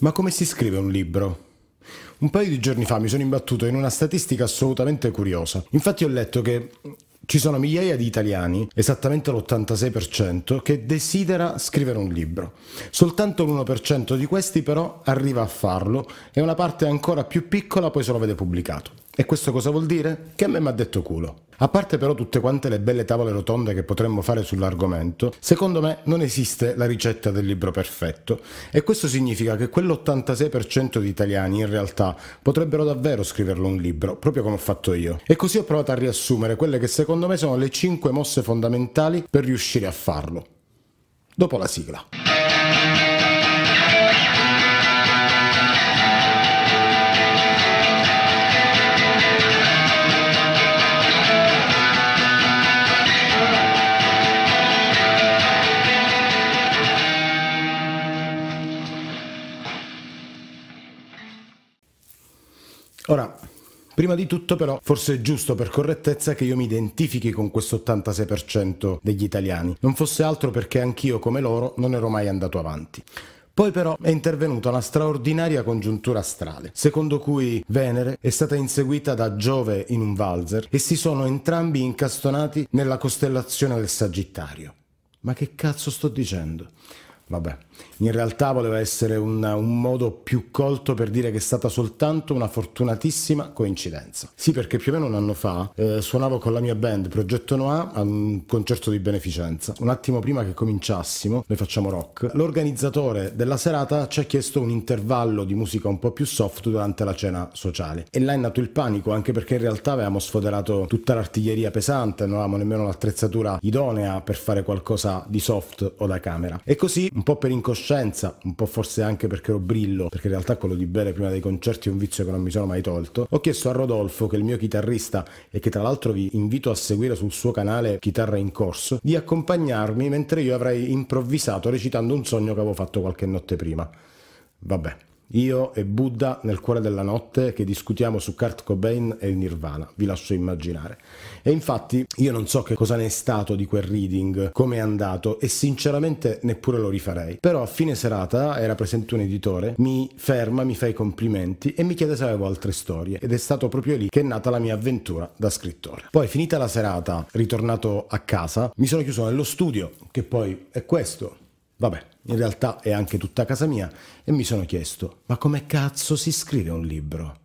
Ma come si scrive un libro? Un paio di giorni fa mi sono imbattuto in una statistica assolutamente curiosa. Infatti ho letto che ci sono migliaia di italiani, esattamente l'86%, che desidera scrivere un libro. Soltanto l'1% di questi però arriva a farlo e una parte ancora più piccola poi se lo vede pubblicato. E questo cosa vuol dire? Che a me mi ha detto culo. A parte però tutte quante le belle tavole rotonde che potremmo fare sull'argomento, secondo me non esiste la ricetta del libro perfetto e questo significa che quell'86% di italiani in realtà potrebbero davvero scriverlo un libro, proprio come ho fatto io. E così ho provato a riassumere quelle che secondo me sono le 5 mosse fondamentali per riuscire a farlo. Dopo la sigla. Ora, Prima di tutto però forse è giusto per correttezza che io mi identifichi con questo 86% degli italiani, non fosse altro perché anch'io come loro non ero mai andato avanti. Poi però è intervenuta una straordinaria congiuntura astrale, secondo cui Venere è stata inseguita da Giove in un valzer e si sono entrambi incastonati nella costellazione del Sagittario. Ma che cazzo sto dicendo? Vabbè, in realtà voleva essere un, un, modo più colto per dire che è stata soltanto una fortunatissima coincidenza. Sì, perché più o meno un anno fa eh, suonavo con la mia band Progetto Noa a un concerto di beneficenza. Un attimo prima che cominciassimo, noi facciamo rock, l'organizzatore della serata ci ha chiesto un intervallo di musica un po' più soft durante la cena sociale. E là è nato il panico, anche perché in realtà avevamo sfoderato tutta l'artiglieria pesante, non avevamo nemmeno l'attrezzatura idonea per fare qualcosa di soft o da camera. E così un po' per incoscienza, un po' forse anche perché ero brillo, perché in realtà quello di bere prima dei concerti è un vizio che non mi sono mai tolto, ho chiesto a Rodolfo, che è il mio chitarrista e che tra l'altro vi invito a seguire sul suo canale Chitarra in Corso, di accompagnarmi mentre io avrei improvvisato recitando un sogno che avevo fatto qualche notte prima. Vabbè, io e Buddha nel cuore della notte che discutiamo su Kurt Cobain e il Nirvana, vi lascio immaginare. E infatti io non so che cosa ne è stato di quel reading, come è andato e sinceramente neppure lo rifarei. Però a fine serata era presente un editore, mi ferma, mi fa i complimenti e mi chiede se avevo altre storie ed è stato proprio lì che è nata la mia avventura da scrittore. Poi finita la serata, ritornato a casa, mi sono chiuso nello studio, che poi è questo, Vabbè, in realtà è anche tutta casa mia e mi sono chiesto, ma come cazzo si scrive un libro?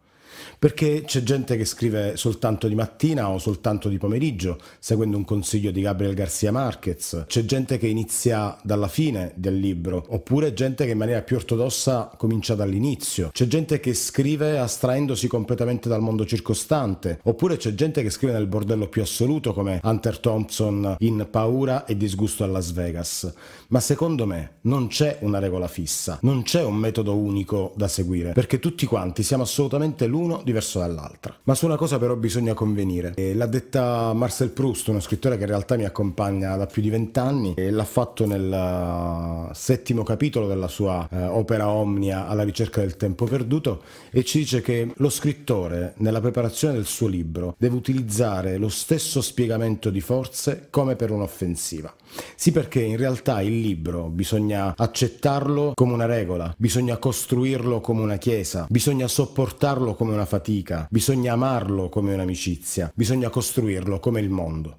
perché c'è gente che scrive soltanto di mattina o soltanto di pomeriggio, seguendo un consiglio di Gabriel Garcia Marquez, c'è gente che inizia dalla fine del libro, oppure gente che in maniera più ortodossa comincia dall'inizio, c'è gente che scrive astraendosi completamente dal mondo circostante, oppure c'è gente che scrive nel bordello più assoluto come Hunter Thompson in Paura e disgusto a Las Vegas. Ma secondo me non c'è una regola fissa, non c'è un metodo unico da seguire, perché tutti quanti siamo assolutamente l'uno uno diverso dall'altra. Ma su una cosa però bisogna convenire. E eh, l'ha detta Marcel Proust, uno scrittore che in realtà mi accompagna da più di vent'anni e l'ha fatto nel eh, settimo capitolo della sua eh, opera Omnia alla ricerca del tempo perduto e ci dice che lo scrittore nella preparazione del suo libro deve utilizzare lo stesso spiegamento di forze come per un'offensiva. Sì perché in realtà il libro bisogna accettarlo come una regola, bisogna costruirlo come una chiesa, bisogna sopportarlo come una una fatica, bisogna amarlo come un'amicizia, bisogna costruirlo come il mondo.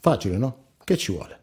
Facile, no? Che ci vuole?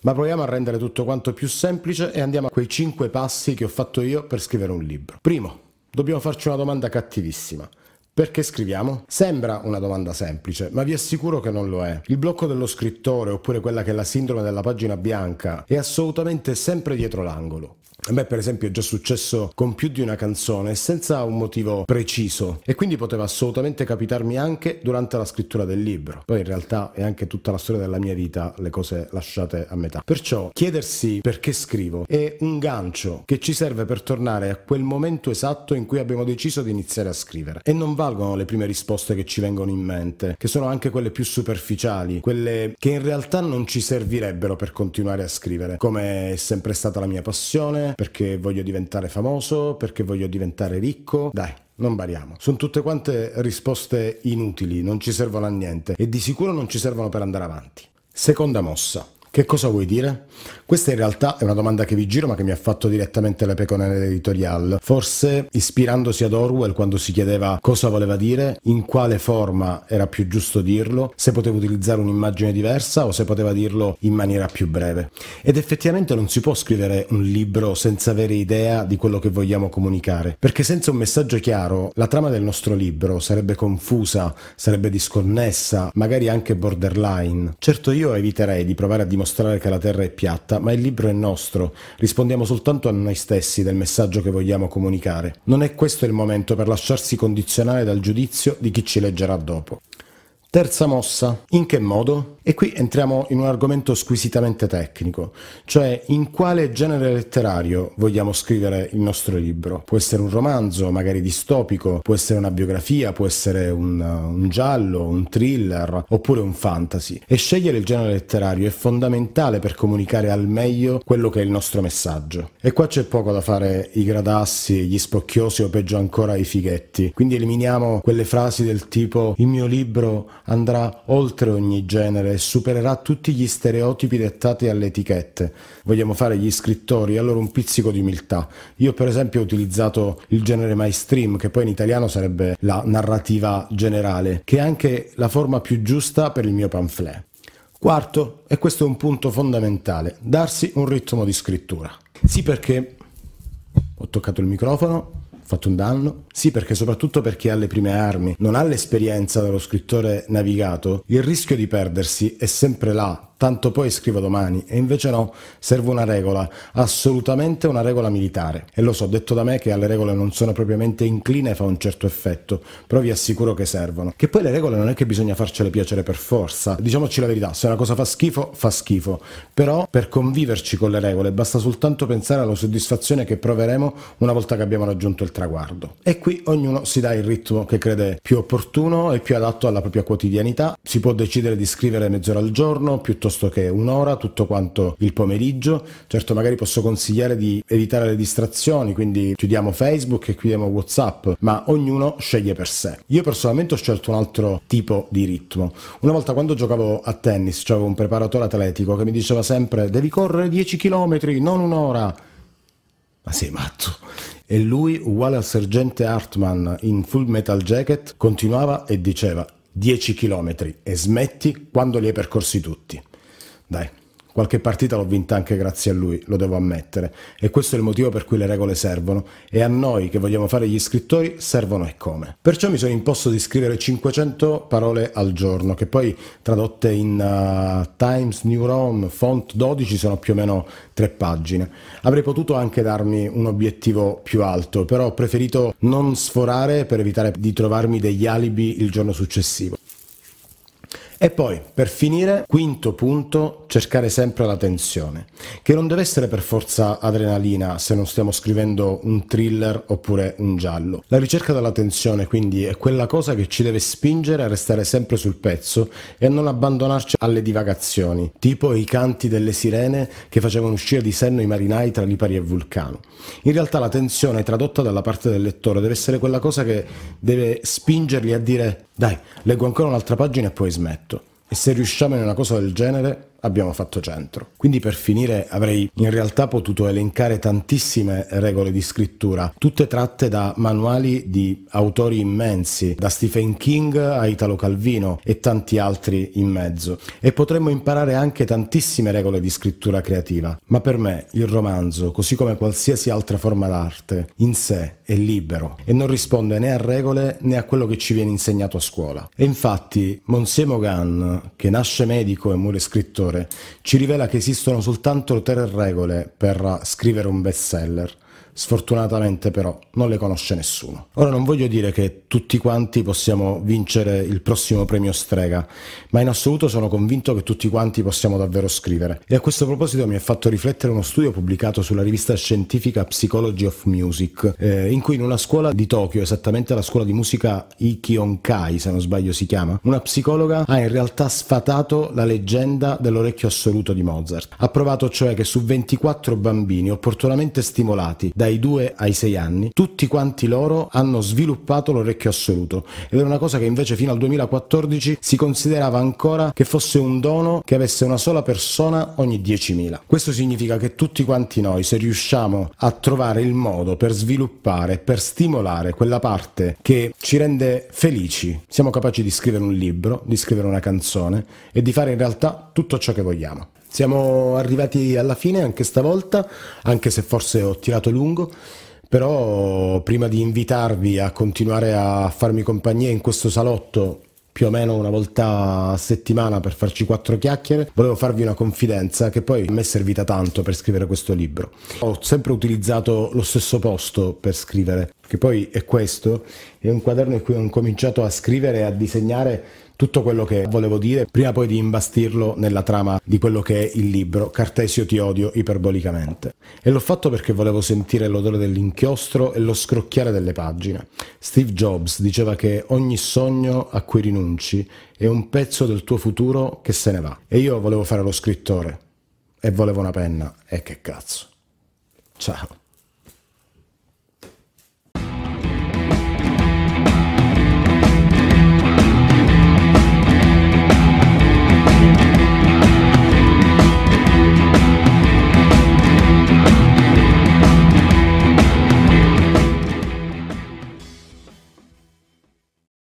Ma proviamo a rendere tutto quanto più semplice e andiamo a quei cinque passi che ho fatto io per scrivere un libro. Primo, dobbiamo farci una domanda cattivissima. Perché scriviamo? Sembra una domanda semplice, ma vi assicuro che non lo è. Il blocco dello scrittore, oppure quella che è la sindrome della pagina bianca, è assolutamente sempre dietro l'angolo. A me per esempio è già successo con più di una canzone senza un motivo preciso e quindi poteva assolutamente capitarmi anche durante la scrittura del libro. Poi in realtà è anche tutta la storia della mia vita, le cose lasciate a metà. Perciò chiedersi perché scrivo è un gancio che ci serve per tornare a quel momento esatto in cui abbiamo deciso di iniziare a scrivere. E non valgono le prime risposte che ci vengono in mente, che sono anche quelle più superficiali, quelle che in realtà non ci servirebbero per continuare a scrivere, come è sempre stata la mia passione perché voglio diventare famoso, perché voglio diventare ricco. Dai, non variamo. Sono tutte quante risposte inutili, non ci servono a niente e di sicuro non ci servono per andare avanti. Seconda mossa. Che cosa vuoi dire? Questa in realtà è una domanda che vi giro ma che mi ha fatto direttamente la Peconella Editorial, forse ispirandosi ad Orwell quando si chiedeva cosa voleva dire, in quale forma era più giusto dirlo, se poteva utilizzare un'immagine diversa o se poteva dirlo in maniera più breve. Ed effettivamente non si può scrivere un libro senza avere idea di quello che vogliamo comunicare, perché senza un messaggio chiaro la trama del nostro libro sarebbe confusa, sarebbe disconnessa, magari anche borderline. Certo io eviterei di provare a dimostrare dimostrare che la Terra è piatta, ma il libro è nostro, rispondiamo soltanto a noi stessi del messaggio che vogliamo comunicare. Non è questo il momento per lasciarsi condizionare dal giudizio di chi ci leggerà dopo. Terza mossa, in che modo? E qui entriamo in un argomento squisitamente tecnico, cioè in quale genere letterario vogliamo scrivere il nostro libro. Può essere un romanzo, magari distopico, può essere una biografia, può essere un, un giallo, un thriller oppure un fantasy. E scegliere il genere letterario è fondamentale per comunicare al meglio quello che è il nostro messaggio. E qua c'è poco da fare i gradassi, gli spocchiosi o peggio ancora i fighetti. Quindi eliminiamo quelle frasi del tipo il mio libro andrà oltre ogni genere e supererà tutti gli stereotipi dettati alle etichette. Vogliamo fare gli scrittori, allora un pizzico di umiltà. Io per esempio ho utilizzato il genere mainstream, che poi in italiano sarebbe la narrativa generale, che è anche la forma più giusta per il mio pamphlet. Quarto, e questo è un punto fondamentale, darsi un ritmo di scrittura. Sì perché ho toccato il microfono, fatto un danno? Sì, perché soprattutto per chi ha le prime armi, non ha l'esperienza dello scrittore navigato, il rischio di perdersi è sempre là, tanto poi scrivo domani, e invece no, serve una regola, assolutamente una regola militare. E lo so, detto da me che alle regole non sono propriamente incline fa un certo effetto, però vi assicuro che servono. Che poi le regole non è che bisogna farcele piacere per forza, diciamoci la verità, se una cosa fa schifo, fa schifo, però per conviverci con le regole basta soltanto pensare alla soddisfazione che proveremo una volta che abbiamo raggiunto il traguardo. E qui ognuno si dà il ritmo che crede più opportuno e più adatto alla propria quotidianità, si può decidere di scrivere mezz'ora al giorno piuttosto piuttosto che un'ora, tutto quanto il pomeriggio. Certo magari posso consigliare di evitare le distrazioni, quindi chiudiamo Facebook e chiudiamo Whatsapp, ma ognuno sceglie per sé. Io personalmente ho scelto un altro tipo di ritmo. Una volta quando giocavo a tennis, c'avevo un preparatore atletico che mi diceva sempre devi correre 10 km, non un'ora. Ma sei matto? E lui, uguale al sergente Hartman in Full Metal Jacket, continuava e diceva 10 km e smetti quando li hai percorsi tutti. Dai, qualche partita l'ho vinta anche grazie a lui, lo devo ammettere. E questo è il motivo per cui le regole servono e a noi che vogliamo fare gli scrittori servono e come. Perciò mi sono imposto di scrivere 500 parole al giorno, che poi tradotte in uh, Times New Roman font 12 sono più o meno tre pagine. Avrei potuto anche darmi un obiettivo più alto, però ho preferito non sforare per evitare di trovarmi degli alibi il giorno successivo. E poi, per finire, quinto punto, cercare sempre la tensione, che non deve essere per forza adrenalina se non stiamo scrivendo un thriller oppure un giallo. La ricerca della tensione quindi è quella cosa che ci deve spingere a restare sempre sul pezzo e a non abbandonarci alle divagazioni, tipo i canti delle sirene che facevano uscire di senno i marinai tra Lipari e Vulcano. In realtà la tensione tradotta dalla parte del lettore deve essere quella cosa che deve spingerli a dire dai, leggo ancora un'altra pagina e poi smetto. E se riusciamo in una cosa del genere, abbiamo fatto centro. Quindi per finire avrei in realtà potuto elencare tantissime regole di scrittura, tutte tratte da manuali di autori immensi, da Stephen King a Italo Calvino e tanti altri in mezzo. E potremmo imparare anche tantissime regole di scrittura creativa. Ma per me il romanzo, così come qualsiasi altra forma d'arte, in sé è libero e non risponde né a regole né a quello che ci viene insegnato a scuola. E infatti Monsieur Mogan, che nasce medico e muore scrittore, autore, ci rivela che esistono soltanto tre regole per scrivere un bestseller sfortunatamente però non le conosce nessuno. Ora non voglio dire che tutti quanti possiamo vincere il prossimo premio strega, ma in assoluto sono convinto che tutti quanti possiamo davvero scrivere. E a questo proposito mi ha fatto riflettere uno studio pubblicato sulla rivista scientifica Psychology of Music, eh, in cui in una scuola di Tokyo, esattamente la scuola di musica Ikionkai, se non sbaglio si chiama, una psicologa ha in realtà sfatato la leggenda dell'orecchio assoluto di Mozart. Ha provato cioè che su 24 bambini opportunamente stimolati da dai 2 ai 6 anni, tutti quanti loro hanno sviluppato l'orecchio assoluto ed era una cosa che invece fino al 2014 si considerava ancora che fosse un dono che avesse una sola persona ogni 10.000. Questo significa che tutti quanti noi, se riusciamo a trovare il modo per sviluppare, per stimolare quella parte che ci rende felici, siamo capaci di scrivere un libro, di scrivere una canzone e di fare in realtà tutto ciò che vogliamo. Siamo arrivati alla fine anche stavolta, anche se forse ho tirato lungo, però prima di invitarvi a continuare a farmi compagnia in questo salotto più o meno una volta a settimana per farci quattro chiacchiere, volevo farvi una confidenza che poi mi è servita tanto per scrivere questo libro. Ho sempre utilizzato lo stesso posto per scrivere, che poi è questo, è un quaderno in cui ho incominciato a scrivere e a disegnare tutto quello che volevo dire prima poi di imbastirlo nella trama di quello che è il libro Cartesio ti odio iperbolicamente. E l'ho fatto perché volevo sentire l'odore dell'inchiostro e lo scrocchiare delle pagine. Steve Jobs diceva che ogni sogno a cui rinunci è un pezzo del tuo futuro che se ne va. E io volevo fare lo scrittore e volevo una penna e che cazzo. Ciao.